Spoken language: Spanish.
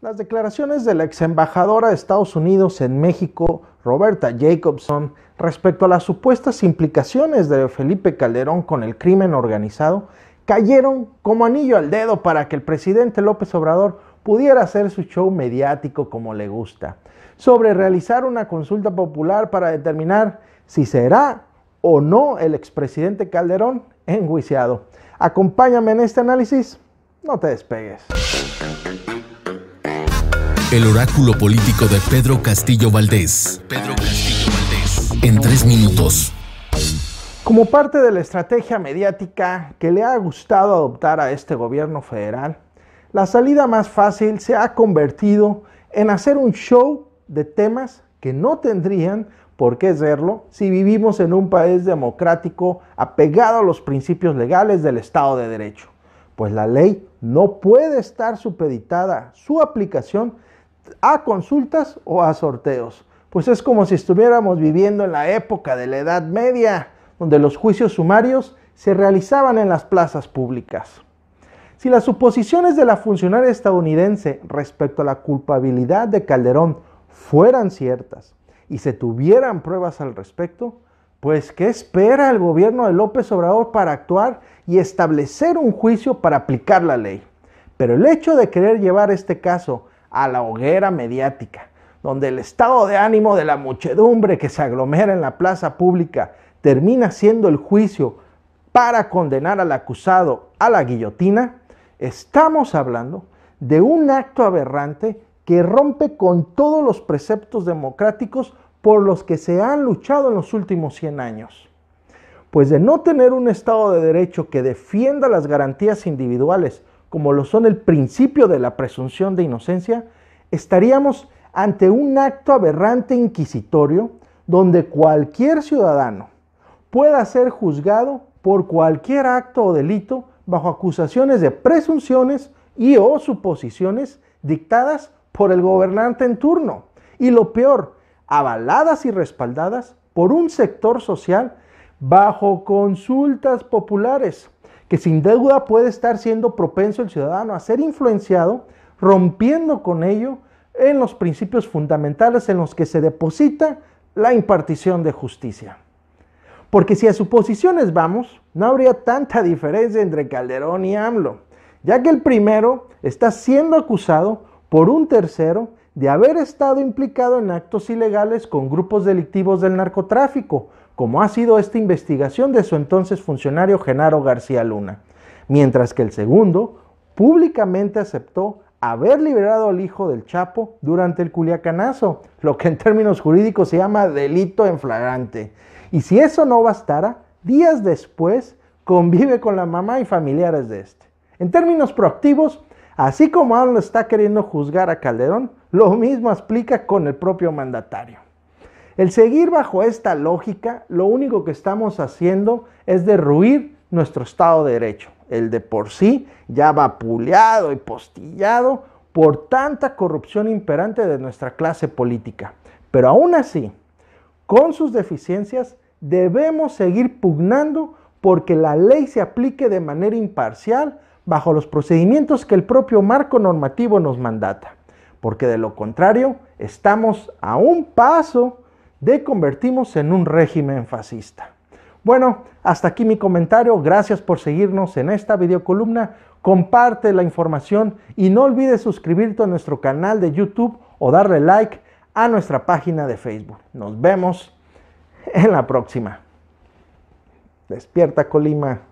Las declaraciones de la ex embajadora de Estados Unidos en México, Roberta Jacobson, respecto a las supuestas implicaciones de Felipe Calderón con el crimen organizado, cayeron como anillo al dedo para que el presidente López Obrador pudiera hacer su show mediático como le gusta, sobre realizar una consulta popular para determinar si será o no el expresidente Calderón enjuiciado. Acompáñame en este análisis, no te despegues. El oráculo político de Pedro Castillo Valdés. Pedro Castillo Valdés. En tres minutos. Como parte de la estrategia mediática que le ha gustado adoptar a este gobierno federal, la salida más fácil se ha convertido en hacer un show de temas que no tendrían por qué serlo si vivimos en un país democrático apegado a los principios legales del Estado de Derecho, pues la ley no puede estar supeditada su aplicación a consultas o a sorteos. Pues es como si estuviéramos viviendo en la época de la Edad Media, donde los juicios sumarios se realizaban en las plazas públicas. Si las suposiciones de la funcionaria estadounidense respecto a la culpabilidad de Calderón fueran ciertas y se tuvieran pruebas al respecto, pues ¿qué espera el gobierno de López Obrador para actuar y establecer un juicio para aplicar la ley? Pero el hecho de querer llevar este caso a la hoguera mediática, donde el estado de ánimo de la muchedumbre que se aglomera en la plaza pública termina siendo el juicio para condenar al acusado a la guillotina, estamos hablando de un acto aberrante que rompe con todos los preceptos democráticos por los que se han luchado en los últimos 100 años. Pues de no tener un Estado de Derecho que defienda las garantías individuales como lo son el principio de la presunción de inocencia, estaríamos ante un acto aberrante inquisitorio donde cualquier ciudadano pueda ser juzgado por cualquier acto o delito bajo acusaciones de presunciones y o suposiciones dictadas por el gobernante en turno. Y lo peor, avaladas y respaldadas por un sector social bajo consultas populares que sin deuda puede estar siendo propenso el ciudadano a ser influenciado, rompiendo con ello en los principios fundamentales en los que se deposita la impartición de justicia. Porque si a suposiciones vamos, no habría tanta diferencia entre Calderón y AMLO, ya que el primero está siendo acusado por un tercero de haber estado implicado en actos ilegales con grupos delictivos del narcotráfico, como ha sido esta investigación de su entonces funcionario Genaro García Luna, mientras que el segundo públicamente aceptó haber liberado al hijo del Chapo durante el culiacanazo, lo que en términos jurídicos se llama delito en flagrante. Y si eso no bastara, días después convive con la mamá y familiares de este. En términos proactivos, así como no está queriendo juzgar a Calderón, lo mismo explica con el propio mandatario. El seguir bajo esta lógica, lo único que estamos haciendo es derruir nuestro Estado de Derecho, el de por sí ya vapuleado y postillado por tanta corrupción imperante de nuestra clase política. Pero aún así, con sus deficiencias, debemos seguir pugnando porque la ley se aplique de manera imparcial bajo los procedimientos que el propio marco normativo nos mandata, porque de lo contrario estamos a un paso de convertimos en un régimen fascista. Bueno, hasta aquí mi comentario. Gracias por seguirnos en esta videocolumna. Comparte la información y no olvides suscribirte a nuestro canal de YouTube o darle like a nuestra página de Facebook. Nos vemos en la próxima. Despierta Colima.